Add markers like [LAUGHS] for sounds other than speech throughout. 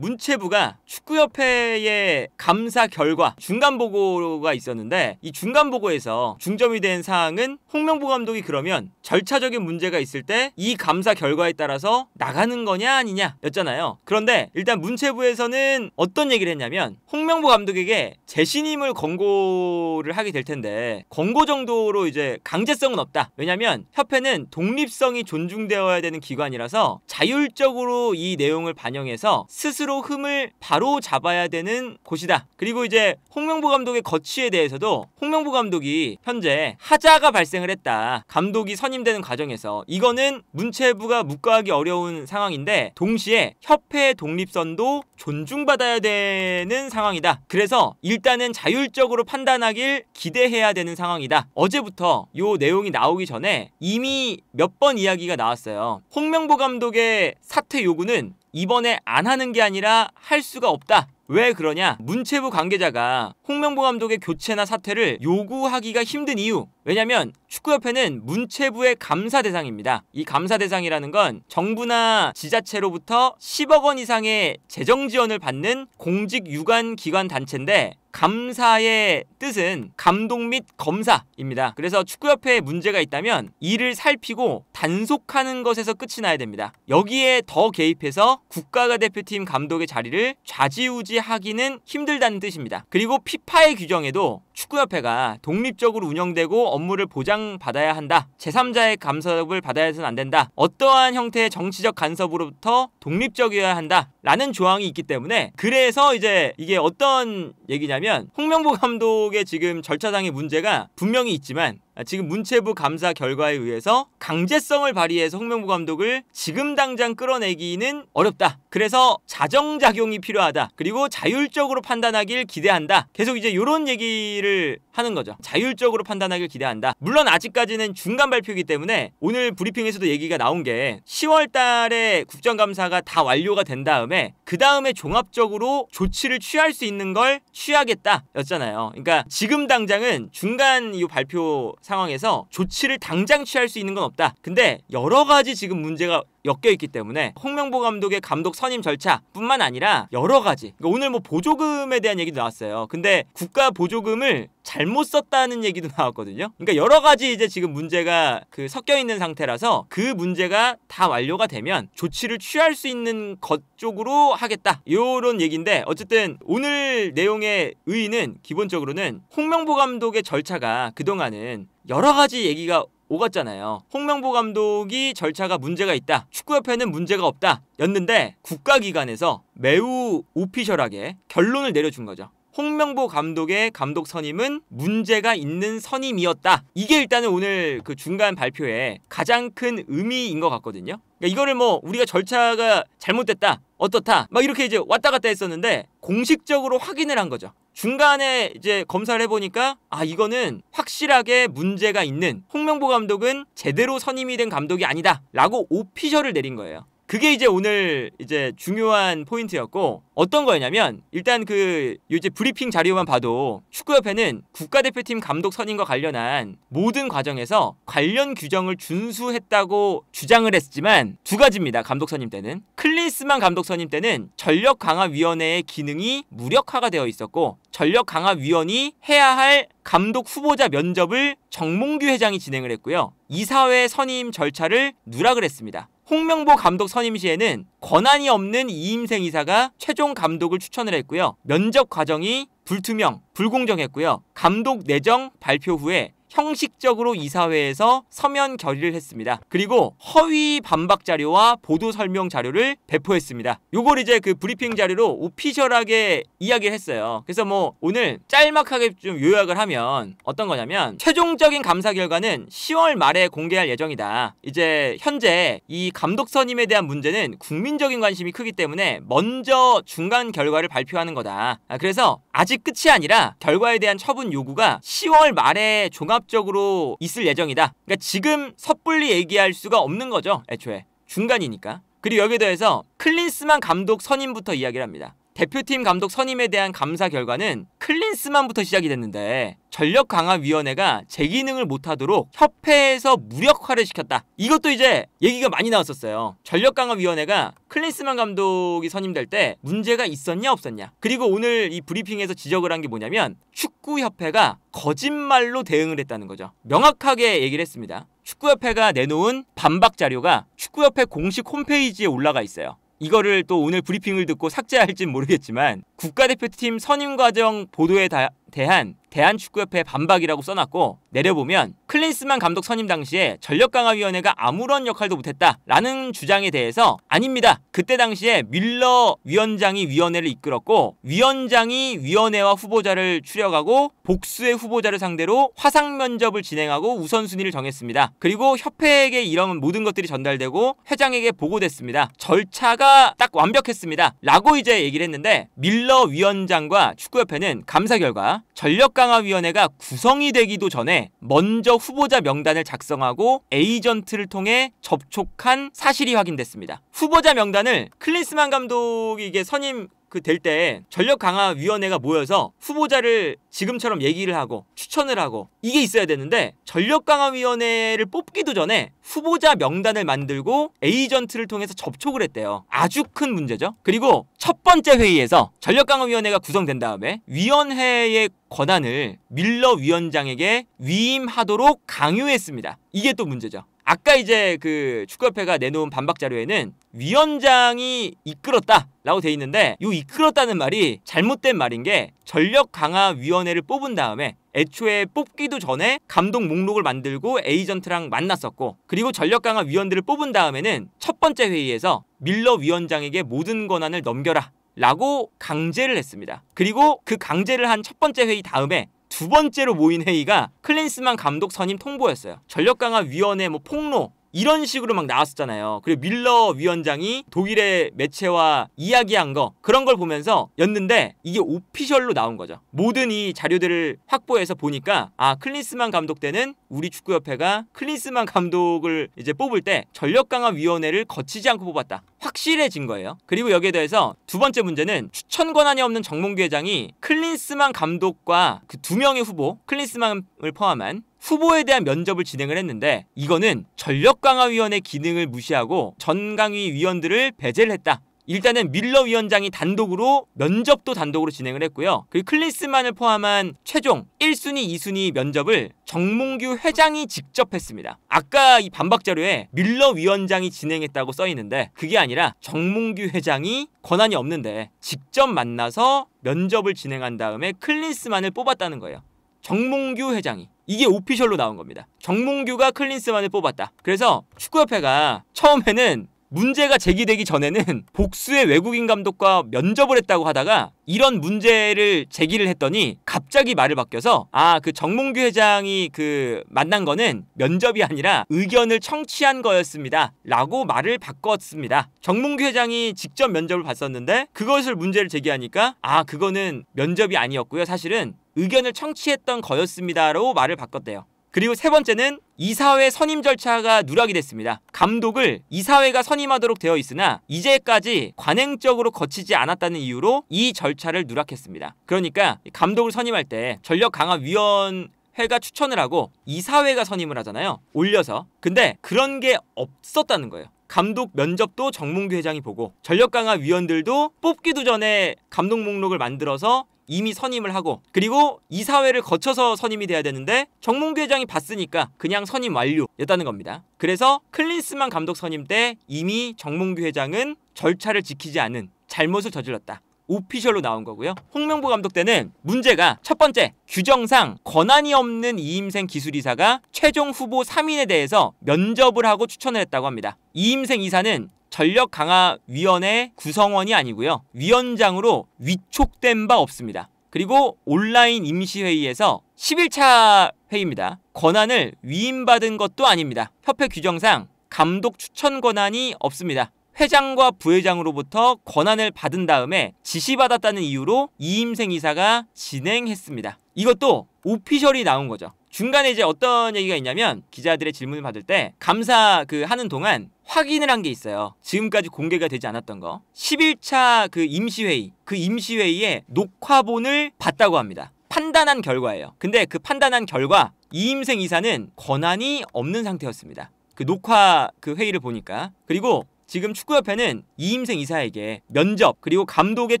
문체부가 축구협회의 감사 결과 중간 보고가 있었는데 이 중간 보고에서 중점이 된 사항은 홍명보 감독이 그러면 절차적인 문제가 있을 때 이 감사 결과에 따라서 나가는 거냐 아니냐였잖아요. 그런데 일단 문체부에서는 어떤 얘기를 했냐면 홍명보 감독에게 재신임을 권고를 하게 될 텐데 권고 정도로 이제 강제성은 없다. 왜냐면 협회는 독립성이 존중되어야 되는 기관이라서 자율적으로 이 내용을 반영해서 스스로 스스로 흠을 바로 잡아야 되는 곳이다. 그리고 이제 홍명보 감독의 거취에 대해서도 홍명보 감독이 현재 하자가 발생을 했다. 감독이 선임되는 과정에서 이거는 문체부가 묵과하기 어려운 상황인데 동시에 협회 독립선도 존중받아야 되는 상황이다. 그래서 일단은 자율적으로 판단하길 기대해야 되는 상황이다. 어제부터 요 내용이 나오기 전에 이미 몇 번 이야기가 나왔어요. 홍명보 감독의 사퇴 요구는 이번에 안 하는 게 아니라 할 수가 없다. 왜 그러냐? 문체부 관계자가 홍명보 감독의 교체나 사퇴를 요구하기가 힘든 이유 왜냐하면 축구협회는 문체부의 감사 대상입니다. 이 감사 대상이라는 건 정부나 지자체로부터 10억 원 이상의 재정 지원을 받는 공직 유관 기관 단체인데 감사의 뜻은 감독 및 검사입니다. 그래서 축구협회에 문제가 있다면 이를 살피고 단속하는 것에서 끝이 나야 됩니다. 여기에 더 개입해서 국가가 대표팀 감독의 자리를 좌지우지하기는 힘들다는 뜻입니다. 그리고 피파의 규정에도 축구협회가 독립적으로 운영되고 업무를 보장받아야 한다. 제3자의 감섭을 받아야 해서는 안 된다. 어떠한 형태의 정치적 간섭으로부터 독립적이어야 한다. 라는 조항이 있기 때문에 그래서 이제 이게 어떤 얘기냐면 홍명보 감독의 지금 절차상의 문제가 분명히 있지만 아, 지금 문체부 감사 결과에 의해서 강제성을 발휘해서 홍명보 감독을 지금 당장 끌어내기는 어렵다. 그래서 자정작용이 필요하다. 그리고 자율적으로 판단하길 기대한다. 계속 이제 이런 얘기를 하는 거죠. 자율적으로 판단하길 기대한다. 물론 아직까지는 중간 발표이기 때문에 오늘 브리핑에서도 얘기가 나온 게 10월 달에 국정감사가 다 완료가 된 다음에 그 다음에 종합적으로 조치를 취할 수 있는 걸 취하겠다 였잖아요. 그러니까 지금 당장은 중간 이 발표 상황에서 조치를 당장 취할 수 있는 건 없다. 근데 여러 가지 지금 문제가 엮여 있기 때문에 홍명보 감독의 감독 선임 절차뿐만 아니라 여러 가지 그러니까 오늘 뭐 보조금에 대한 얘기도 나왔어요. 근데 국가 보조금을 잘못 썼다는 얘기도 [LAUGHS] 나왔거든요. 그러니까 여러 가지 이제 지금 문제가 그 섞여 있는 상태라서 그 문제가 다 완료가 되면 조치를 취할 수 있는 것 쪽으로 하겠다. 이런 얘기인데 어쨌든 오늘 내용의 의의는 기본적으로는 홍명보 감독의 절차가 그동안은 여러 가지 얘기가 오갔잖아요. 홍명보 감독이 절차가 문제가 있다. 축구협회는 문제가 없다. 였는데 국가기관에서 매우 오피셜하게 결론을 내려준 거죠. 홍명보 감독의 감독 선임은 문제가 있는 선임이었다. 이게 일단은 오늘 그 중간 발표에 가장 큰 의미인 것 같거든요. 그러니까 이거를 뭐 우리가 절차가 잘못됐다, 어떻다, 막 이렇게 이제 왔다 갔다 했었는데 공식적으로 확인을 한 거죠. 중간에 이제 검사를 해보니까 아 이거는 확실하게 문제가 있는 홍명보 감독은 제대로 선임이 된 감독이 아니다라고 오피셜을 내린 거예요. 그게 이제 오늘 이제 중요한 포인트였고 어떤 거였냐면 일단 그 이제 브리핑 자료만 봐도 축구협회는 국가대표팀 감독 선임과 관련한 모든 과정에서 관련 규정을 준수했다고 주장을 했지만 두 가지입니다. 감독 선임 때는 클린스만 감독 선임 때는 전력 강화 위원회의 기능이 무력화가 되어 있었고 전력 강화 위원이 해야 할 감독 후보자 면접을 정몽규 회장이 진행을 했고요. 이사회 선임 절차를 누락을 했습니다. 홍명보 감독 선임 시에는 권한이 없는 이임생 이사가 최종 감독을 추천을 했고요. 면접 과정이 불투명, 불공정했고요. 감독 내정 발표 후에 형식적으로 이사회에서 서면 결의를 했습니다. 그리고 허위 반박 자료와 보도 설명 자료를 배포했습니다. 요걸 이제 그 브리핑 자료로 오피셜하게 이야기를 했어요. 그래서 뭐 오늘 짤막하게 좀 요약을 하면 어떤 거냐면 최종적인 감사 결과는 10월 말에 공개할 예정이다. 이제 현재 이 감독 선임에 대한 문제는 국민적인 관심이 크기 때문에 먼저 중간 결과를 발표하는 거다. 아, 그래서 아직 끝이 아니라 결과에 대한 처분 요구가 10월 말에 종합 종합적으로 있을 예정이다. 그러니까 지금 섣불리 얘기할 수가 없는 거죠. 애초에 중간이니까. 그리고 여기에 더해서 클린스만 감독 선임부터 이야기를 합니다. 대표팀 감독 선임에 대한 감사 결과는 클린스만부터 시작이 됐는데 전력 강화 위원회가 재 기능을 못하도록 협회에서 무력화를 시켰다. 이것도 이제 얘기가 많이 나왔었어요. 전력 강화 위원회가 클린스만 감독이 선임될 때 문제가 있었냐 없었냐. 그리고 오늘 이 브리핑에서 지적을 한 게 뭐냐면 축구 협회가 거짓말로 대응을 했다는 거죠. 명확하게 얘기를 했습니다. 축구협회가 내놓은 반박 자료가 축구협회 공식 홈페이지에 올라가 있어요. 이거를 또 오늘 브리핑을 듣고 삭제할진 모르겠지만 국가대표팀 선임 과정 보도에 다, 대한 대한축구협회 반박이라고 써놨고 내려보면 클린스만 감독 선임 당시에 전력강화위원회가 아무런 역할도 못했다라는 주장에 대해서 아닙니다. 그때 당시에 밀러 위원장이 위원회를 이끌었고 위원장이 위원회와 후보자를 추려가고 복수의 후보자를 상대로 화상 면접을 진행하고 우선순위를 정했습니다. 그리고 협회에게 이런 모든 것들이 전달되고 회장에게 보고됐습니다. 절차가 딱 완벽했습니다. 라고 이제 얘기를 했는데 밀러 위원장과 축구협회는 감사 결과 전력강화위원회가 구성이 되기도 전에 먼저 후보자 명단을 작성하고 에이전트를 통해 접촉한 사실이 확인됐습니다. 후보자 명단을 클린스만 감독이 게 선임 그될때 전력 강화 위원회가 모여서 후보자를 지금처럼 얘기를 하고 추천을 하고 이게 있어야 되는데 전력 강화 위원회를 뽑기도 전에 후보자 명단을 만들고 에이전트를 통해서 접촉을 했대요. 아주 큰 문제죠. 그리고 첫 번째 회의에서 전력 강화 위원회가 구성된 다음에 위원회의 권한을 밀러 위원장에게 위임하도록 강요했습니다. 이게 또 문제죠. 아까 이제 그 축구협회가 내놓은 반박 자료에는 위원장이 이끌었다라고 돼 있는데 이 이끌었다는 말이 잘못된 말인 게 전력 강화 위원회를 뽑은 다음에 애초에 뽑기도 전에 감독 목록을 만들고 에이전트랑 만났었고 그리고 전력 강화 위원들을 뽑은 다음에는 첫 번째 회의에서 밀러 위원장에게 모든 권한을 넘겨라 라고 강제를 했습니다. 그리고 그 강제를 한 첫 번째 회의 다음에 두 번째로 모인 회의가 클린스만 감독 선임 통보였어요. 전력 강화 위원회 뭐 폭로 이런 식으로 막 나왔었잖아요. 그리고 밀러 위원장이 독일의 매체와 이야기한 거 그런 걸 보면서 였는데 이게 오피셜로 나온 거죠. 모든 이 자료들을 확보해서 보니까 아 클린스만 감독 때는 우리 축구협회가 클린스만 감독을 이제 뽑을 때 전력 강화 위원회를 거치지 않고 뽑았다. 확실해진 거예요. 그리고 여기에 대해서 두 번째 문제는 추천 권한이 없는 정몽규 회장이 클린스만 감독과 그 두 명의 후보 클린스만을 포함한 후보에 대한 면접을 진행을 했는데 이거는 전력강화위원회 기능을 무시하고 전강위 위원들을 배제를 했다. 일단은 밀러 위원장이 단독으로 면접도 단독으로 진행을 했고요. 그리고 클린스만을 포함한 최종 1순위, 2순위 면접을 정몽규 회장이 직접 했습니다. 아까 이 반박 자료에 밀러 위원장이 진행했다고 써 있는데 그게 아니라 정몽규 회장이 권한이 없는데 직접 만나서 면접을 진행한 다음에 클린스만을 뽑았다는 거예요. 정몽규 회장이 이게 오피셜로 나온 겁니다. 정몽규가 클린스만을 뽑았다. 그래서 축구협회가 처음에는 문제가 제기되기 전에는 복수의 외국인 감독과 면접을 했다고 하다가 이런 문제를 제기를 했더니 갑자기 말을 바뀌어서 아 그 정몽규 회장이 그 만난 거는 면접이 아니라 의견을 청취한 거였습니다 라고 말을 바꿨습니다 정몽규 회장이 직접 면접을 봤었는데 그것을 문제를 제기하니까 아 그거는 면접이 아니었고요 사실은 의견을 청취했던 거였습니다 라고 말을 바꿨대요 그리고 세 번째는 이사회 선임 절차가 누락이 됐습니다. 감독을 이사회가 선임하도록 되어 있으나 이제까지 관행적으로 거치지 않았다는 이유로 이 절차를 누락했습니다. 그러니까 감독을 선임할 때 전력 강화 위원 회가 추천을 하고 이사회가 선임을 하잖아요. 올려서. 근데 그런 게 없었다는 거예요. 감독 면접도 정몽규 회장이 보고 전력 강화 위원들도 뽑기도 전에 감독 목록을 만들어서 이미 선임을 하고 그리고 이사회를 거쳐서 선임이 돼야 되는데 정몽규 회장이 봤으니까 그냥 선임 완료였다는 겁니다. 그래서 클린스만 감독 선임 때 이미 정몽규 회장은 절차를 지키지 않은 잘못을 저질렀다. 오피셜로 나온 거고요. 홍명보 감독 때는 문제가 첫 번째 규정상 권한이 없는 이임생 기술이사가 최종 후보 3인에 대해서 면접을 하고 추천을 했다고 합니다. 이임생 이사는 전력 강화 위원회 구성원이 아니고요. 위원장으로 위촉된 바 없습니다. 그리고 온라인 임시회의에서 11차 회의입니다. 권한을 위임받은 것도 아닙니다. 협회 규정상 감독 추천 권한이 없습니다. 회장과 부회장으로부터 권한을 받은 다음에 지시받았다는 이유로 이임생 이사가 진행했습니다. 이것도 오피셜이 나온 거죠. 중간에 이제 어떤 얘기가 있냐면 기자들의 질문을 받을 때 감사 그 하는 동안 확인을 한 게 있어요. 지금까지 공개가 되지 않았던 거. 11차 그 임시회의, 그 임시회의에 녹화본을 봤다고 합니다. 판단한 결과예요. 근데 그 판단한 결과 이임생 이사는 권한이 없는 상태였습니다. 그 녹화 그 회의를 보니까. 그리고 지금 축구협회는 이임생 이사에게 면접 그리고 감독의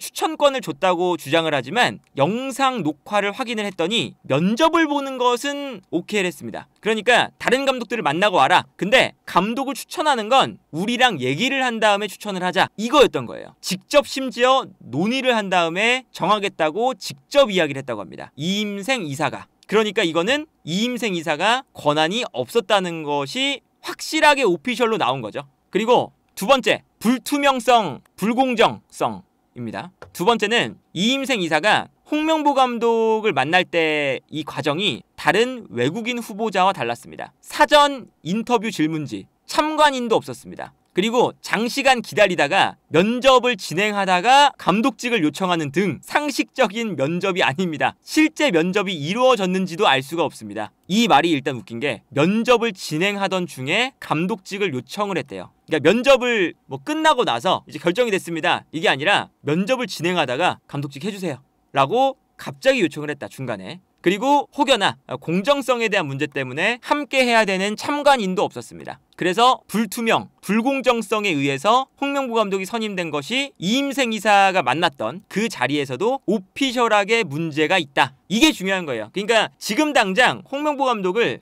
추천권을 줬다고 주장을 하지만 영상 녹화를 확인을 했더니 면접을 보는 것은 오케이를 했습니다. 그러니까 다른 감독들을 만나고 와라. 근데 감독을 추천하는 건 우리랑 얘기를 한 다음에 추천을 하자. 이거였던 거예요. 직접 심지어 논의를 한 다음에 정하겠다고 직접 이야기를 했다고 합니다. 이임생 이사가. 그러니까 이거는 이임생 이사가 권한이 없었다는 것이 확실하게 오피셜로 나온 거죠. 그리고 두 번째, 불투명성, 불공정성입니다. 두 번째는 이임생 이사가 홍명보 감독을 만날 때 이 과정이 다른 외국인 후보자와 달랐습니다. 사전 인터뷰 질문지, 참관인도 없었습니다. 그리고 장시간 기다리다가 면접을 진행하다가 감독직을 요청하는 등 상식적인 면접이 아닙니다. 실제 면접이 이루어졌는지도 알 수가 없습니다. 이 말이 일단 웃긴 게 면접을 진행하던 중에 감독직을 요청을 했대요. 그러니까 면접을 뭐 끝나고 나서 이제 결정이 됐습니다. 이게 아니라 면접을 진행하다가 감독직 해주세요. 라고 갑자기 요청을 했다 중간에 그리고 혹여나 공정성에 대한 문제 때문에 함께 해야 되는 참관인도 없었습니다. 그래서 불투명, 불공정성에 의해서 홍명보 감독이 선임된 것이 이임생 이사가 만났던 그 자리에서도 오피셜하게 문제가 있다. 이게 중요한 거예요. 그러니까 지금 당장 홍명보 감독을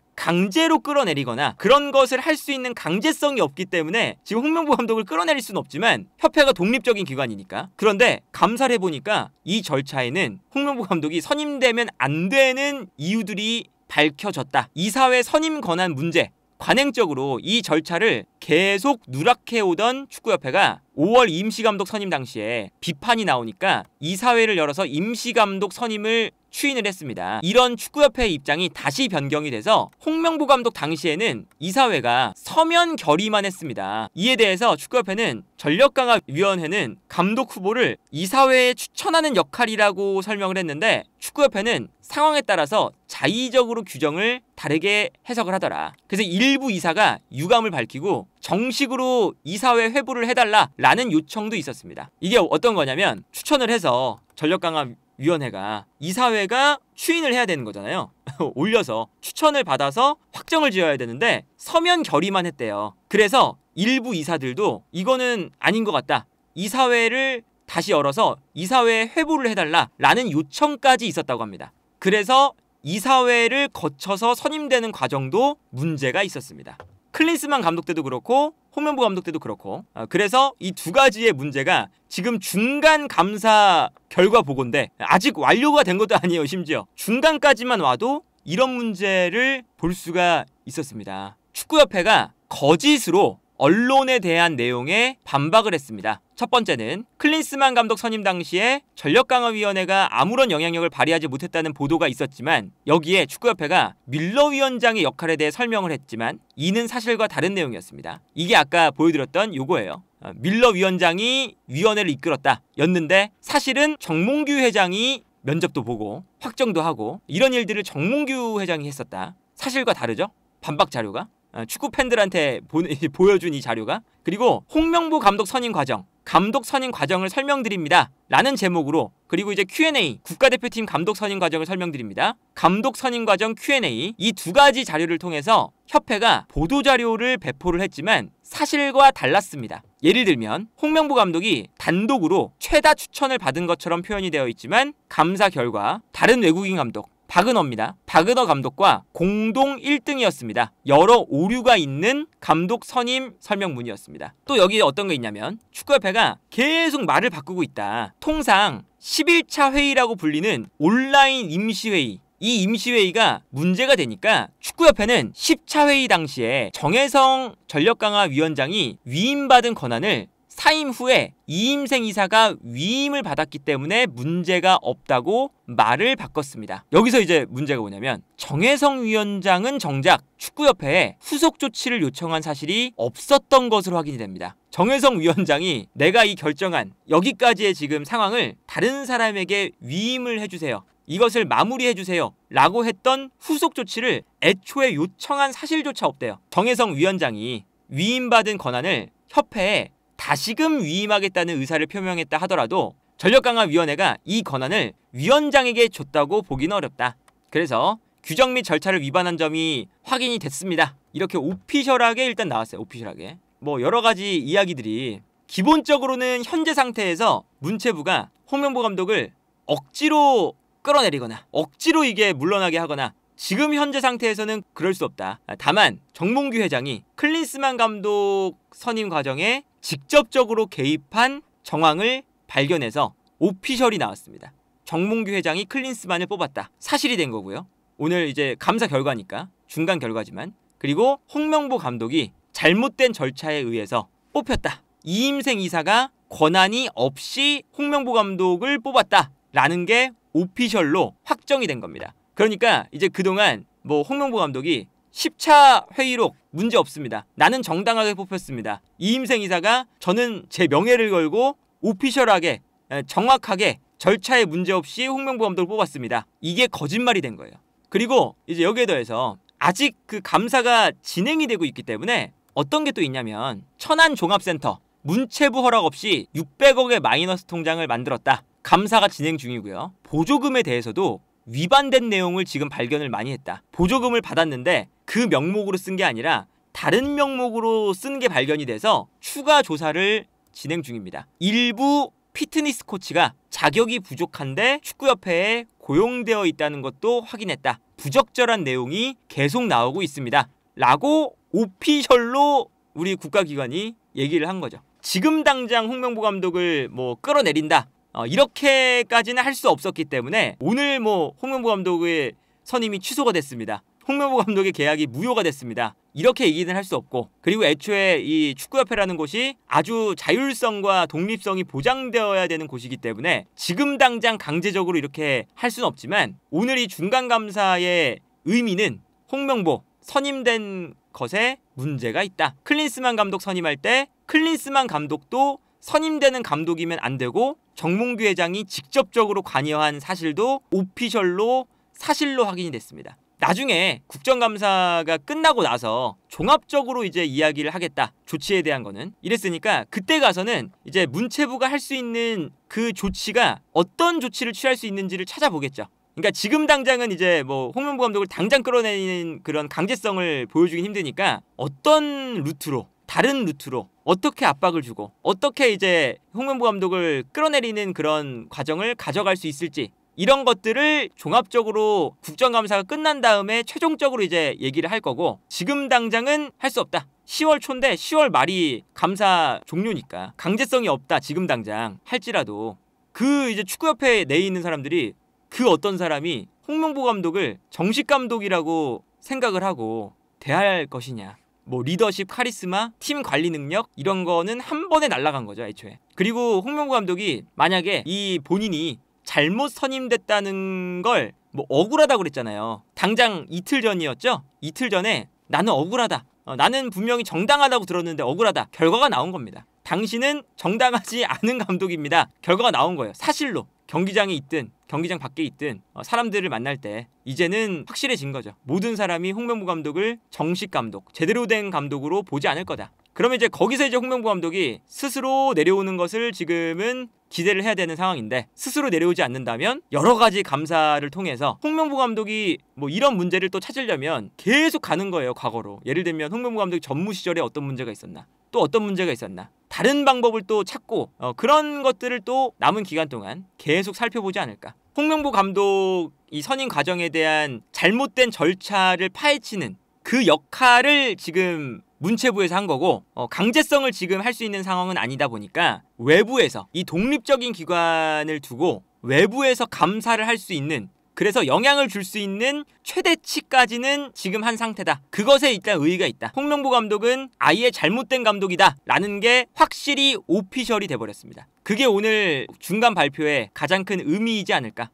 강제로 끌어내리거나 그런 것을 할 수 있는 강제성이 없기 때문에 지금 홍명보 감독을 끌어내릴 수는 없지만 협회가 독립적인 기관이니까 그런데 감사를 해보니까 이 절차에는 홍명보 감독이 선임되면 안 되는 이유들이 밝혀졌다. 이사회 선임 권한 문제 관행적으로 이 절차를 계속 누락해오던 축구협회가 5월 임시감독 선임 당시에 비판이 나오니까 이사회를 열어서 임시감독 선임을 추인을 했습니다. 이런 축구협회의 입장이 다시 변경이 돼서 홍명보 감독 당시에는 이사회가 서면 결의만 했습니다. 이에 대해서 축구협회는 전력강화위원회는 감독 후보를 이사회에 추천하는 역할이라고 설명을 했는데 축구협회는 상황에 따라서 자의적으로 규정을 다르게 해석을 하더라. 그래서 일부 이사가 유감을 밝히고 정식으로 이사회 회부를 해달라라는 요청도 있었습니다. 이게 어떤 거냐면 추천을 해서 전력강화 위원회가 이사회가 추인을 해야 되는 거잖아요. [LAUGHS] 올려서 추천을 받아서 확정을 지어야 되는데 서면 결의만 했대요. 그래서 일부 이사들도 이거는 아닌 것 같다. 이사회를 다시 열어서 이사회에 회부를 해달라라는 요청까지 있었다고 합니다. 그래서 이사회를 거쳐서 선임되는 과정도 문제가 있었습니다. 클린스만 감독 때도 그렇고 홍명보 감독 때도 그렇고 아, 그래서 이 두 가지의 문제가 지금 중간 감사 결과 보고인데 아직 완료가 된 것도 아니에요 심지어 중간까지만 와도 이런 문제를 볼 수가 있었습니다 축구협회가 거짓으로 언론에 대한 내용에 반박을 했습니다 첫 번째는 클린스만 감독 선임 당시에 전력강화위원회가 아무런 영향력을 발휘하지 못했다는 보도가 있었지만 여기에 축구협회가 밀러 위원장의 역할에 대해 설명을 했지만 이는 사실과 다른 내용이었습니다. 이게 아까 보여드렸던 요거예요. 어, 밀러 위원장이 위원회를 이끌었다 였는데 사실은 정몽규 회장이 면접도 보고 확정도 하고 이런 일들을 정몽규 회장이 했었다. 사실과 다르죠? 반박 자료가. 어, 축구 팬들한테 보, [LAUGHS] 보여준 이 자료가 그리고 홍명보 감독 선임 과정 감독 선임 과정을 설명드립니다. 라는 제목으로 그리고 이제 Q&A 국가대표팀 감독 선임 과정을 설명드립니다. 감독 선임 과정 Q&A 이 두 가지 자료를 통해서 협회가 보도 자료를 배포를 했지만 사실과 달랐습니다. 예를 들면 홍명보 감독이 단독으로 최다 추천을 받은 것처럼 표현이 되어 있지만 감사 결과 다른 외국인 감독 박은호입니다. 박은호 감독과 공동 1등이었습니다. 여러 오류가 있는 감독 선임 설명문이었습니다. 또 여기 어떤 게 있냐면 축구협회가 계속 말을 바꾸고 있다. 통상 11차 회의라고 불리는 온라인 임시회의 이 임시회의가 문제가 되니까 축구협회는 10차 회의 당시에 정혜성 전력강화 위원장이 위임받은 권한을 사임 후에 이임생 이사가 위임을 받았기 때문에 문제가 없다고 말을 바꿨습니다. 여기서 이제 문제가 뭐냐면 정혜성 위원장은 정작 축구협회에 후속 조치를 요청한 사실이 없었던 것으로 확인이 됩니다. 정혜성 위원장이 내가 이 결정한 여기까지의 지금 상황을 다른 사람에게 위임을 해주세요. 이것을 마무리해주세요. 라고 했던 후속 조치를 애초에 요청한 사실조차 없대요. 정혜성 위원장이 위임받은 권한을 협회에 다시금 위임하겠다는 의사를 표명했다 하더라도 전력강화위원회가 이 권한을 위원장에게 줬다고 보기는 어렵다. 그래서 규정 및 절차를 위반한 점이 확인이 됐습니다. 이렇게 오피셜하게 일단 나왔어요. 오피셜하게. 뭐 여러 가지 이야기들이 기본적으로는 현재 상태에서 문체부가 홍명보 감독을 억지로 끌어내리거나 억지로 이게 물러나게 하거나 지금 현재 상태에서는 그럴 수 없다. 다만 정몽규 회장이 클린스만 감독 선임 과정에 직접적으로 개입한 정황을 발견해서 오피셜이 나왔습니다. 정몽규 회장이 클린스만을 뽑았다. 사실이 된 거고요. 오늘 이제 감사 결과니까 중간 결과지만 그리고 홍명보 감독이 잘못된 절차에 의해서 뽑혔다. 이임생 이사가 권한이 없이 홍명보 감독을 뽑았다라는 게 오피셜로 확정이 된 겁니다. 그러니까 이제 그동안 뭐 홍명보 감독이 10차 회의록 문제 없습니다. 나는 정당하게 뽑혔습니다. 이임생 이사가 저는 제 명예를 걸고 오피셜하게 정확하게 절차에 문제없이 홍명보 험도을 뽑았습니다. 이게 거짓말이 된 거예요. 그리고 이제 여기에 더해서 아직 그 감사가 진행이 되고 있기 때문에 어떤 게 또 있냐면 천안 종합센터 문체부 허락 없이 600억의 마이너스 통장을 만들었다. 감사가 진행 중이고요. 보조금에 대해서도 위반된 내용을 지금 발견을 많이 했다. 보조금을 받았는데 그 명목으로 쓴 게 아니라 다른 명목으로 쓴 게 발견이 돼서 추가 조사를 진행 중입니다. 일부 피트니스 코치가 자격이 부족한데 축구협회에 고용되어 있다는 것도 확인했다. 부적절한 내용이 계속 나오고 있습니다. 라고 오피셜로 우리 국가기관이 얘기를 한 거죠. 지금 당장 홍명보 감독을 뭐 끌어내린다. 어, 이렇게까지는 할 수 없었기 때문에 오늘 뭐 홍명보 감독의 선임이 취소가 됐습니다. 홍명보 감독의 계약이 무효가 됐습니다. 이렇게 얘기는 할 수 없고 그리고 애초에 이 축구협회라는 곳이 아주 자율성과 독립성이 보장되어야 되는 곳이기 때문에 지금 당장 강제적으로 이렇게 할 수는 없지만 오늘 이 중간감사의 의미는 홍명보 선임된 것에 문제가 있다. 클린스만 감독 선임할 때 클린스만 감독도 선임되는 감독이면 안 되고 정몽규 회장이 직접적으로 관여한 사실도 오피셜로 사실로 확인이 됐습니다. 나중에 국정감사가 끝나고 나서 종합적으로 이제 이야기를 하겠다. 조치에 대한 거는. 이랬으니까 그때 가서는 이제 문체부가 할 수 있는 그 조치가 어떤 조치를 취할 수 있는지를 찾아보겠죠. 그러니까 지금 당장은 이제 뭐 홍명보 감독을 당장 끌어내는 그런 강제성을 보여주긴 힘드니까 어떤 루트로 다른 루트로 어떻게 압박을 주고 어떻게 이제 홍명보 감독을 끌어내리는 그런 과정을 가져갈 수 있을지 이런 것들을 종합적으로 국정감사가 끝난 다음에 최종적으로 이제 얘기를 할 거고 지금 당장은 할 수 없다. 10월 초인데 10월 말이 감사 종료니까 강제성이 없다. 지금 당장 할지라도 그 이제 축구협회 내에 있는 사람들이 그 어떤 사람이 홍명보 감독을 정식 감독이라고 생각을 하고 대할 것이냐. 뭐 리더십, 카리스마, 팀 관리 능력 이런 거는 한 번에 날라간 거죠 애초에. 그리고 홍명보 감독이 만약에 이 본인이 잘못 선임됐다는 걸 뭐 억울하다고 그랬잖아요. 당장 이틀 전이었죠? 이틀 전에 나는 억울하다. 어, 나는 분명히 정당하다고 들었는데 억울하다. 결과가 나온 겁니다. 당신은 정당하지 않은 감독입니다. 결과가 나온 거예요. 사실로. 경기장에 있든 경기장 밖에 있든 어, 사람들을 만날 때 이제는 확실해진 거죠. 모든 사람이 홍명보 감독을 정식 감독, 제대로 된 감독으로 보지 않을 거다. 그러면 이제 거기서 이제 홍명보 감독이 스스로 내려오는 것을 지금은 기대를 해야 되는 상황인데 스스로 내려오지 않는다면 여러 가지 감사를 통해서 홍명보 감독이 뭐 이런 문제를 또 찾으려면 계속 가는 거예요 과거로 예를 들면 홍명보 감독이 전무 시절에 어떤 문제가 있었나 또 어떤 문제가 있었나 다른 방법을 또 찾고 어, 그런 것들을 또 남은 기간 동안 계속 살펴보지 않을까 홍명보 감독 이 선임 과정에 대한 잘못된 절차를 파헤치는 그 역할을 지금 문체부에서 한 거고 어, 강제성을 지금 할 수 있는 상황은 아니다 보니까 외부에서 이 독립적인 기관을 두고 외부에서 감사를 할 수 있는 그래서 영향을 줄 수 있는 최대치까지는 지금 한 상태다. 그것에 일단 의의가 있다. 홍명보 감독은 아예 잘못된 감독이다. 라는 게 확실히 오피셜이 돼버렸습니다. 그게 오늘 중간 발표의 가장 큰 의미이지 않을까.